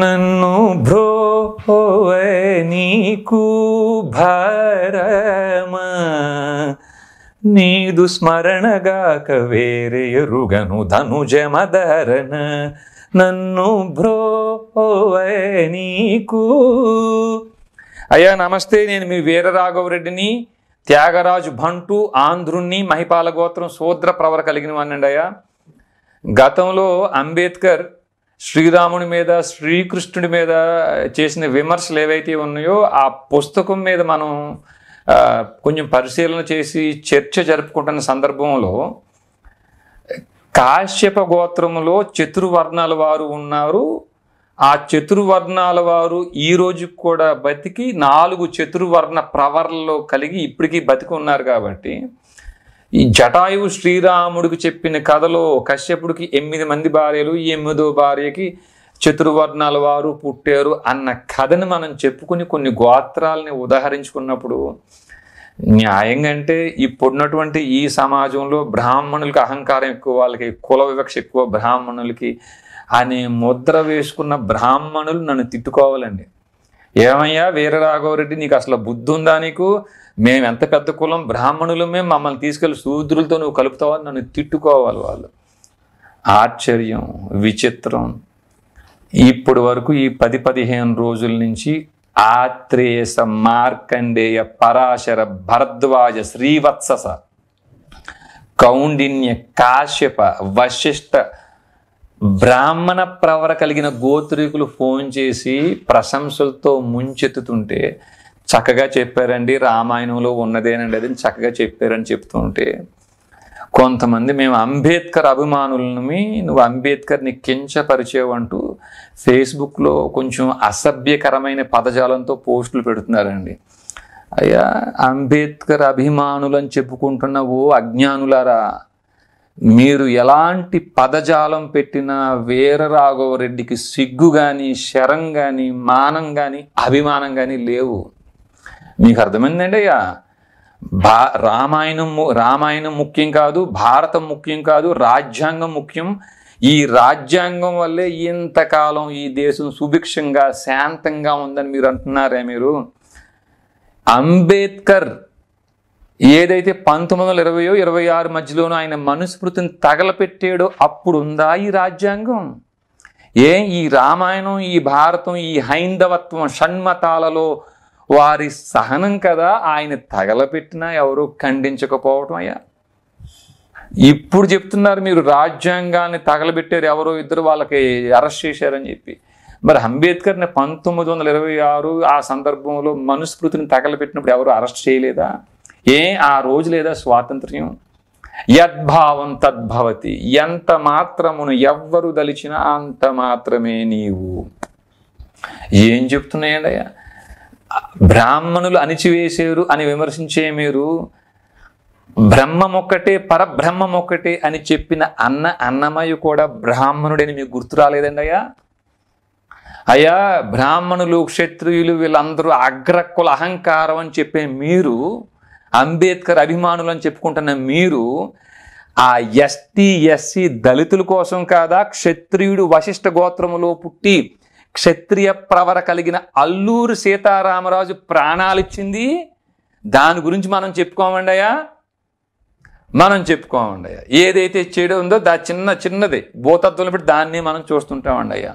నన్ను భ్రో నీకు భారమ నీదు స్మరణగాక ధనుజ ధనుజమదరన నన్ను భ్రో నీకు అయ్యా నమస్తే నేను మీ వీరరాఘవరెడ్డిని త్యాగరాజు భంటు ఆంధ్రుణ్ణి మహిపాల గోత్రం శూద్ర ప్రవర కలిగిన వాణ్ణండి అయ్యా గతంలో అంబేద్కర్ శ్రీరాముని మీద శ్రీకృష్ణుడి మీద చేసిన విమర్శలు ఏవైతే ఉన్నాయో ఆ పుస్తకం మీద మనం కొంచెం పరిశీలన చేసి చర్చ జరుపుకుంటున్న సందర్భంలో కాశ్యప గోత్రములో చతుర్వర్ణాల వారు ఉన్నారు ఆ చతుర్వర్ణాల వారు ఈ రోజు కూడా బతికి నాలుగు చతుర్వర్ణ ప్రవర్లలో కలిగి ఇప్పటికీ బతికి ఉన్నారు కాబట్టి ఈ జటాయువు శ్రీరాముడికి చెప్పిన కథలో కశ్యపుడికి ఎనిమిది మంది భార్యలు ఈ ఎనిమిదో భార్యకి చతుర్వర్ణాల వారు పుట్టారు అన్న కథని మనం చెప్పుకుని కొన్ని గోత్రాలని ఉదాహరించుకున్నప్పుడు న్యాయంగా అంటే ఇప్పుడున్నటువంటి ఈ సమాజంలో బ్రాహ్మణులకి అహంకారం ఎక్కువ వాళ్ళకి కుల వివక్ష ఎక్కువ బ్రాహ్మణులకి అనే ముద్ర వేసుకున్న బ్రాహ్మణులు నన్ను తిట్టుకోవాలండి ఏమయ్యా వీరరాఘవరెడ్డి నీకు అసలు బుద్ధి ఉందా నీకు మేము ఎంత పెద్ద కులం బ్రాహ్మణులమే మమ్మల్ని తీసుకెళ్ళి శూద్రులతో నువ్వు కలుపుతావని నన్ను తిట్టుకోవాలి వాళ్ళు ఆశ్చర్యం విచిత్రం ఇప్పుడు వరకు ఈ పది పదిహేను రోజుల నుంచి ఆత్రేయస మార్కండేయ పరాశర భరద్వాజ శ్రీవత్సస కౌండిన్య కాశ్యప వశిష్ట బ్రాహ్మణ ప్రవర కలిగిన గోత్రీకులు ఫోన్ చేసి ప్రశంసలతో ముంచెత్తుతుంటే చక్కగా చెప్పారండి రామాయణంలో ఉన్నదేనండి అది చక్కగా చెప్పారని చెప్తూ ఉంటే కొంతమంది మేము అంబేద్కర్ అభిమానులని నువ్వు అంబేద్కర్ని కించపరిచేవు అంటూ ఫేస్బుక్లో కొంచెం అసభ్యకరమైన పదజాలంతో పోస్టులు పెడుతున్నారండి అయ్యా అంబేద్కర్ అభిమానులని చెప్పుకుంటున్న ఓ అజ్ఞానులారా మీరు ఎలాంటి పదజాలం పెట్టినా వీర రాఘవరెడ్డికి సిగ్గు కానీ శరం కానీ మానం కానీ అభిమానం కానీ లేవు మీకు అర్థమైందండి అయ్యా భా రామాయణం రామాయణం ముఖ్యం కాదు భారతం ముఖ్యం కాదు రాజ్యాంగం ముఖ్యం ఈ రాజ్యాంగం వల్లే ఇంతకాలం ఈ దేశం సుభిక్షంగా శాంతంగా ఉందని మీరు అంటున్నారే మీరు అంబేద్కర్ ఏదైతే పంతొమ్మిది వందల ఇరవయో ఇరవై ఆరు మధ్యలోనో ఆయన మనుస్మృతిని తగలపెట్టాడో అప్పుడు ఉందా ఈ రాజ్యాంగం ఏ ఈ రామాయణం ఈ భారతం ఈ హైందవత్వం షణ్మతాలలో వారి సహనం కదా ఆయన తగలపెట్టినా ఎవరు ఖండించకపోవటం అయ్యా ఇప్పుడు చెప్తున్నారు మీరు రాజ్యాంగాన్ని తగలబెట్టారు ఎవరో ఇద్దరు వాళ్ళకి అరెస్ట్ చేశారని చెప్పి మరి అంబేద్కర్ని పంతొమ్మిది వందల ఇరవై ఆరు ఆ సందర్భంలో మనుస్మృతిని తగలబెట్టినప్పుడు ఎవరు అరెస్ట్ చేయలేదా ఏ ఆ రోజు లేదా స్వాతంత్ర్యం యద్భావం తద్భవతి ఎంత మాత్రమును ఎవ్వరు దలిచినా అంత మాత్రమే నీవు ఏం చెప్తున్నాయండి అయ్యా బ్రాహ్మణులు అణిచివేసేరు అని విమర్శించే మీరు బ్రహ్మం ఒక్కటే పరబ్రహ్మం ఒక్కటే అని చెప్పిన అన్న అన్నమయ్య కూడా బ్రాహ్మణుడని మీకు గుర్తు రాలేదండి అయ్యా అయ్యా బ్రాహ్మణులు క్షత్రియులు వీళ్ళందరూ అగ్రకుల అహంకారం అని చెప్పే మీరు అంబేద్కర్ అభిమానులు అని చెప్పుకుంటున్న మీరు ఆ ఎస్టీ ఎస్సీ దళితుల కోసం కాదా క్షత్రియుడు వశిష్ఠ గోత్రములో పుట్టి క్షత్రియ ప్రవర కలిగిన అల్లూరు సీతారామరాజు ప్రాణాలిచ్చింది దాని గురించి మనం చెప్పుకోమండయా మనం అయ్యా ఏదైతే చెడు ఉందో దా చిన్న చిన్నది భూతత్వం బట్టి దాన్ని మనం చూస్తుంటామండయ్యా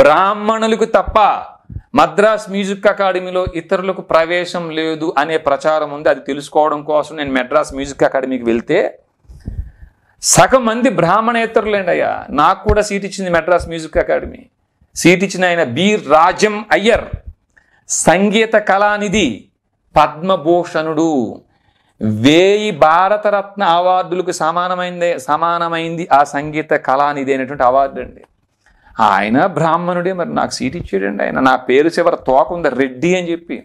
బ్రాహ్మణులకు తప్ప మద్రాస్ మ్యూజిక్ అకాడమీలో ఇతరులకు ప్రవేశం లేదు అనే ప్రచారం ఉంది అది తెలుసుకోవడం కోసం నేను మద్రాస్ మ్యూజిక్ అకాడమీకి వెళ్తే సగం మంది బ్రాహ్మణేతరులేండి అయ్యా నాకు కూడా సీట్ ఇచ్చింది మెడ్రాస్ మ్యూజిక్ అకాడమీ సీట్ ఇచ్చిన ఆయన బి రాజం అయ్యర్ సంగీత కళానిధి పద్మభూషణుడు వేయి భారతరత్న అవార్డులకు సమానమైందే సమానమైంది ఆ సంగీత కళానిధి అనేటువంటి అవార్డు అండి ఆయన బ్రాహ్మణుడే మరి నాకు సీట్ ఇచ్చాడండి ఆయన నా పేరు చివర తోక ఉంది రెడ్డి అని చెప్పి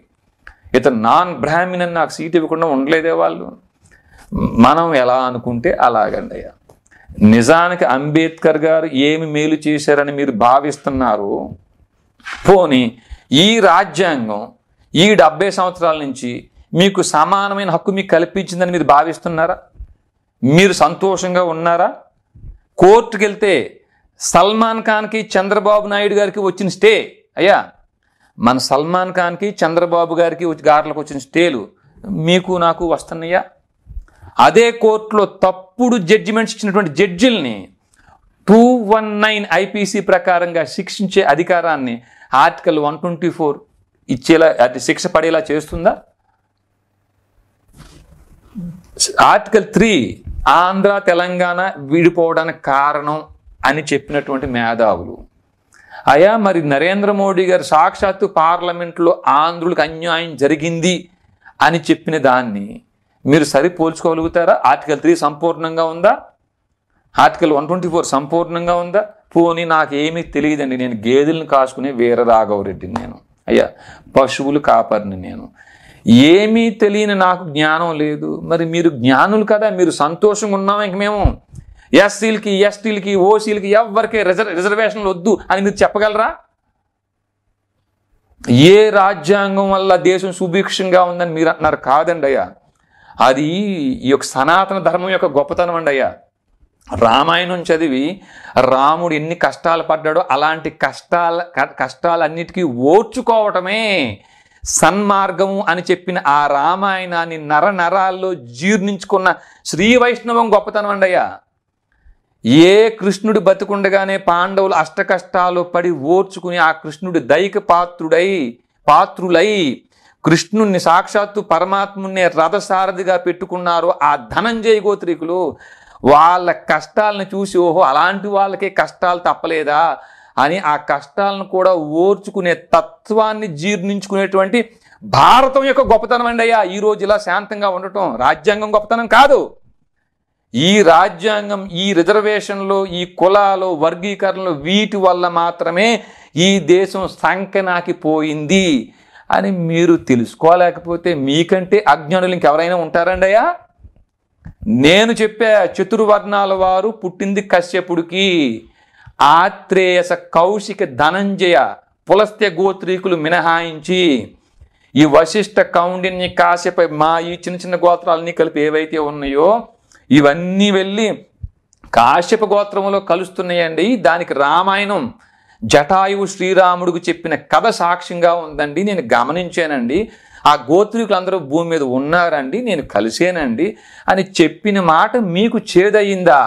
ఇతను నాన్ బ్రాహ్మణ్ అని నాకు సీట్ ఇవ్వకుండా ఉండలేదే వాళ్ళు మనం ఎలా అనుకుంటే అలాగండి అయ్యా నిజానికి అంబేద్కర్ గారు ఏమి మేలు చేశారని మీరు భావిస్తున్నారు పోని ఈ రాజ్యాంగం ఈ డెబ్బై సంవత్సరాల నుంచి మీకు సమానమైన హక్కు మీకు కల్పించిందని మీరు భావిస్తున్నారా మీరు సంతోషంగా ఉన్నారా కోర్టుకి వెళ్తే సల్మాన్ ఖాన్కి చంద్రబాబు నాయుడు గారికి వచ్చిన స్టే అయ్యా మన సల్మాన్ ఖాన్కి చంద్రబాబు గారికి గారులకు వచ్చిన స్టేలు మీకు నాకు వస్తున్నాయా అదే కోర్టులో తప్పుడు జడ్జిమెంట్స్ ఇచ్చినటువంటి జడ్జిల్ని టూ వన్ నైన్ ఐపీసీ ప్రకారంగా శిక్షించే అధికారాన్ని ఆర్టికల్ వన్ ట్వంటీ ఫోర్ ఇచ్చేలా అది శిక్ష పడేలా చేస్తుందా ఆర్టికల్ త్రీ ఆంధ్ర తెలంగాణ విడిపోవడానికి కారణం అని చెప్పినటువంటి మేధావులు అయా మరి నరేంద్ర మోడీ గారు సాక్షాత్తు పార్లమెంట్లో ఆంధ్రులకు అన్యాయం జరిగింది అని చెప్పిన దాన్ని మీరు సరిపోల్చుకోగలుగుతారా ఆర్టికల్ త్రీ సంపూర్ణంగా ఉందా ఆర్టికల్ వన్ ట్వంటీ ఫోర్ సంపూర్ణంగా ఉందా పోనీ నాకేమీ తెలియదండి నేను గేదెలను కాసుకునే వీర రెడ్డిని నేను అయ్యా పశువులు కాపరిని నేను ఏమీ తెలియని నాకు జ్ఞానం లేదు మరి మీరు జ్ఞానులు కదా మీరు సంతోషంగా ఉన్నాం ఇంక మేము ఎస్సీలకి ఎస్టీలకి ఓసీలకి ఎవరికి రిజర్ రిజర్వేషన్లు వద్దు అని మీరు చెప్పగలరా ఏ రాజ్యాంగం వల్ల దేశం సుభిక్షంగా ఉందని మీరు అన్నారు కాదండి అయ్యా అది ఈ యొక్క సనాతన ధర్మం యొక్క గొప్పతనం అండి అయ్యా రామాయణం చదివి రాముడు ఎన్ని కష్టాలు పడ్డాడో అలాంటి కష్టాల కష్టాలన్నిటికీ ఓర్చుకోవటమే సన్మార్గం అని చెప్పిన ఆ రామాయణాన్ని నర నరాల్లో జీర్ణించుకున్న శ్రీ వైష్ణవం గొప్పతనం అండయ్యా ఏ కృష్ణుడు బతుకుండగానే పాండవులు అష్టకష్టాలు పడి ఓర్చుకుని ఆ కృష్ణుడి దైక పాత్రుడై పాత్రులై కృష్ణుణ్ణి సాక్షాత్తు పరమాత్ముణ్ణి రథసారథిగా పెట్టుకున్నారు ఆ ధనంజయ గోత్రికులు వాళ్ళ కష్టాలను చూసి ఓహో అలాంటి వాళ్ళకే కష్టాలు తప్పలేదా అని ఆ కష్టాలను కూడా ఓర్చుకునే తత్వాన్ని జీర్ణించుకునేటువంటి భారతం యొక్క గొప్పతనం అండి అయ్యా ఈ రోజు ఇలా శాంతంగా ఉండటం రాజ్యాంగం గొప్పతనం కాదు ఈ రాజ్యాంగం ఈ రిజర్వేషన్లు ఈ కులాలు వర్గీకరణలు వీటి వల్ల మాత్రమే ఈ దేశం సంకనాకి పోయింది అని మీరు తెలుసుకోలేకపోతే మీకంటే అజ్ఞానులు ఇంకెవరైనా ఉంటారండి అయ్యా నేను చెప్పే చతుర్వర్ణాల వారు పుట్టింది కశ్యపుడికి ఆత్రేయస కౌశిక ధనంజయ పులస్త్య గోత్రీకులు మినహాయించి ఈ వశిష్ట కౌండిన్య కాశ్యప మా ఈ చిన్న చిన్న గోత్రాలన్నీ కలిపి ఏవైతే ఉన్నాయో ఇవన్నీ వెళ్ళి కాశ్యప గోత్రంలో కలుస్తున్నాయండి దానికి రామాయణం జటాయువు శ్రీరాముడికి చెప్పిన కథ సాక్ష్యంగా ఉందండి నేను గమనించానండి ఆ గోత్రికులందరూ భూమి మీద ఉన్నారండి నేను కలిసానండి అని చెప్పిన మాట మీకు చేదయిందా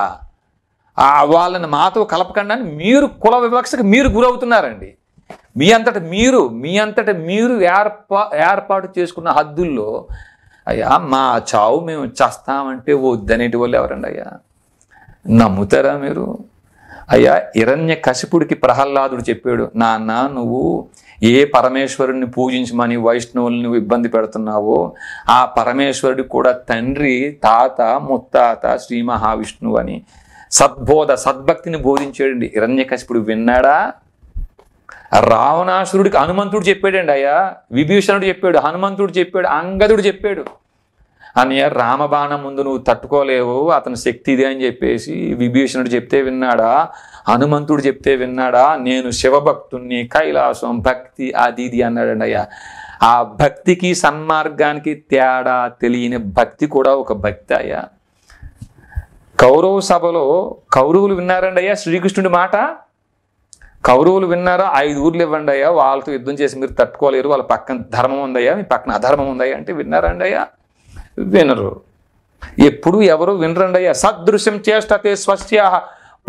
వాళ్ళని మాతో కలపకుండా మీరు కుల వివక్షకు మీరు గురవుతున్నారండి మీ అంతట మీరు మీ అంతట మీరు ఏర్పా ఏర్పాటు చేసుకున్న హద్దుల్లో అయ్యా మా చావు మేము చేస్తామంటే వద్దనేటి వాళ్ళు ఎవరండి అయ్యా నమ్ముతారా మీరు అయ్యా ఇరణ్య కశిపుడికి ప్రహ్లాదుడు చెప్పాడు నాన్న నువ్వు ఏ పరమేశ్వరుడిని పూజించమని వైష్ణవుల్ని నువ్వు ఇబ్బంది పెడుతున్నావో ఆ పరమేశ్వరుడు కూడా తండ్రి తాత ముత్తాత శ్రీ మహావిష్ణువు అని సద్బోధ సద్భక్తిని బోధించాడండి ఇరణ్యకశిపుడు విన్నాడా రావణాసురుడికి హనుమంతుడు చెప్పాడండి అయ్యా విభీషణుడు చెప్పాడు హనుమంతుడు చెప్పాడు అంగదుడు చెప్పాడు అన్నయ్య రామబాణం ముందు నువ్వు తట్టుకోలేవు అతని శక్తి ఇదే అని చెప్పేసి విభీషణుడు చెప్తే విన్నాడా హనుమంతుడు చెప్తే విన్నాడా నేను శివభక్తుణ్ణి కైలాసం భక్తి అది ఇది అన్నాడండి అయ్యా ఆ భక్తికి సన్మార్గానికి తేడా తెలియని భక్తి కూడా ఒక భక్తి అయ్యా కౌరవ సభలో కౌరవులు విన్నారండి అయ్యా శ్రీకృష్ణుడి మాట కౌరవులు విన్నారా ఐదు ఊర్లు ఇవ్వండి అయ్యా వాళ్ళతో యుద్ధం చేసి మీరు తట్టుకోలేరు వాళ్ళ పక్కన ధర్మం ఉందయ్యా మీ పక్కన అధర్మం ఉందయ్యా అంటే విన్నారండి అయ్యా వినరు ఎప్పుడు ఎవరు వినరండయ్యా సదృశ్యం చేష్టతే స్వస్య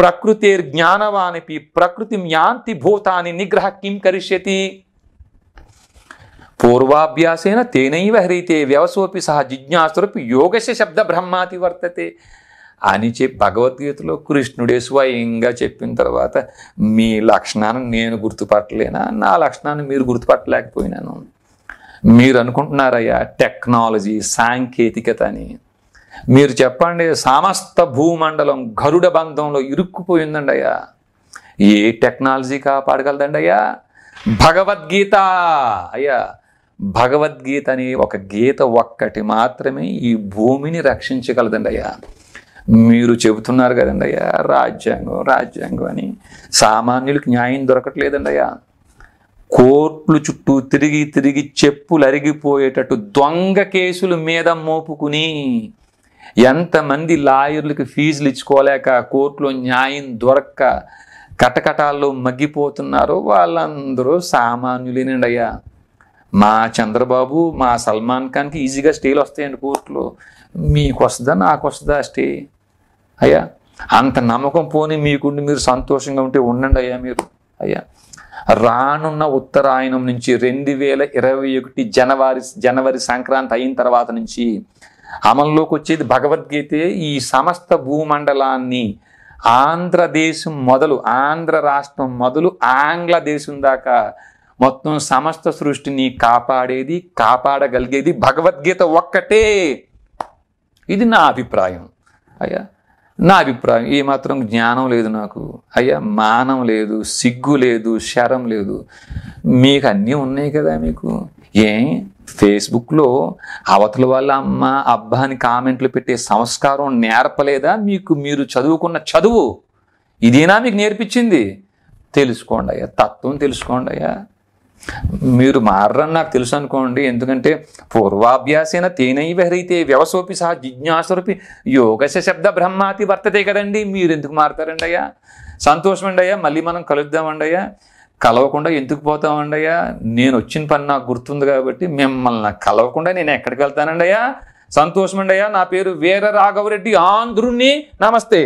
ప్రకృతి జ్ఞానవానిపి ప్రకృతి జ్ఞాంతి భూతాన్ని నిగ్రహ కిం కరిష్యతి పూర్వాభ్యాసేన తేనైవ హరితే వ్యవసోపి సహ జిజ్ఞాసురపి యోగశ శబ్ద బ్రహ్మాతి వర్తతే అని చెప్పి భగవద్గీతలో కృష్ణుడే స్వయంగా చెప్పిన తర్వాత మీ లక్షణాన్ని నేను గుర్తుపట్టలేనా నా లక్షణాన్ని మీరు గుర్తుపట్టలేకపోయినాను మీరు అనుకుంటున్నారయ్యా టెక్నాలజీ సాంకేతికత అని మీరు చెప్పండి సమస్త భూమండలం గరుడ బంధంలో ఇరుక్కుపోయిందండి అయ్యా ఏ టెక్నాలజీ కాపాడగలదండి అయ్యా భగవద్గీత అయ్యా భగవద్గీత అనే ఒక గీత ఒక్కటి మాత్రమే ఈ భూమిని రక్షించగలదండి అయ్యా మీరు చెబుతున్నారు కదండి అయ్యా రాజ్యాంగం రాజ్యాంగం అని సామాన్యులకు న్యాయం దొరకట్లేదండి అయ్యా కోర్టులు చుట్టూ తిరిగి తిరిగి చెప్పులు అరిగిపోయేటట్టు దొంగ కేసుల మీద మోపుకుని ఎంతమంది లాయర్లకు ఫీజులు ఇచ్చుకోలేక కోర్టులో న్యాయం దొరక్క కటకటాల్లో మగ్గిపోతున్నారో వాళ్ళందరూ సామాన్యులేనండి అయ్యా మా చంద్రబాబు మా సల్మాన్ ఖాన్కి ఈజీగా స్టేలు వస్తాయండి కోర్టులో మీకు వస్తుందా నాకు వస్తుందా స్టే అయ్యా అంత నమ్మకం పోని మీకుండి మీరు సంతోషంగా ఉంటే ఉండండి అయ్యా మీరు అయ్యా రానున్న ఉత్తరాయణం నుంచి రెండు వేల ఇరవై ఒకటి జనవరి జనవరి సంక్రాంతి అయిన తర్వాత నుంచి అమల్లోకి వచ్చేది భగవద్గీత ఈ సమస్త భూమండలాన్ని ఆంధ్రదేశం మొదలు ఆంధ్ర రాష్ట్రం మొదలు ఆంగ్ల దేశం దాకా మొత్తం సమస్త సృష్టిని కాపాడేది కాపాడగలిగేది భగవద్గీత ఒక్కటే ఇది నా అభిప్రాయం అయ్యా నా అభిప్రాయం ఏమాత్రం జ్ఞానం లేదు నాకు అయ్యా మానం లేదు సిగ్గు లేదు శరం లేదు మీకు అన్నీ ఉన్నాయి కదా మీకు ఏ ఫేస్బుక్లో అవతల వాళ్ళ అమ్మ అబ్బాని కామెంట్లు పెట్టే సంస్కారం నేర్పలేదా మీకు మీరు చదువుకున్న చదువు ఇదేనా మీకు నేర్పించింది తెలుసుకోండి అయ్యా తత్వం తెలుసుకోండి అయ్యా మీరు మారని నాకు తెలుసు అనుకోండి ఎందుకంటే పూర్వాభ్యాసేన తేనై వెహరైతే వ్యవసోపి సహా జిజ్ఞాసరూపి యోగశ శబ్ద బ్రహ్మాతి వర్తతే కదండి మీరు ఎందుకు మారుతారండి అయ్యా సంతోషం అండి అయ్యా మళ్ళీ మనం కలుద్దామండి అయ్యా కలవకుండా ఎందుకు పోతామండి అయ్యా నేను వచ్చిన పని నాకు గుర్తుంది కాబట్టి మిమ్మల్ని కలవకుండా నేను ఎక్కడికి వెళ్తానండి అయ్యా సంతోషం అండి అయ్యా నా పేరు వీర రాఘవరెడ్డి ఆంధ్రుణ్ణి నమస్తే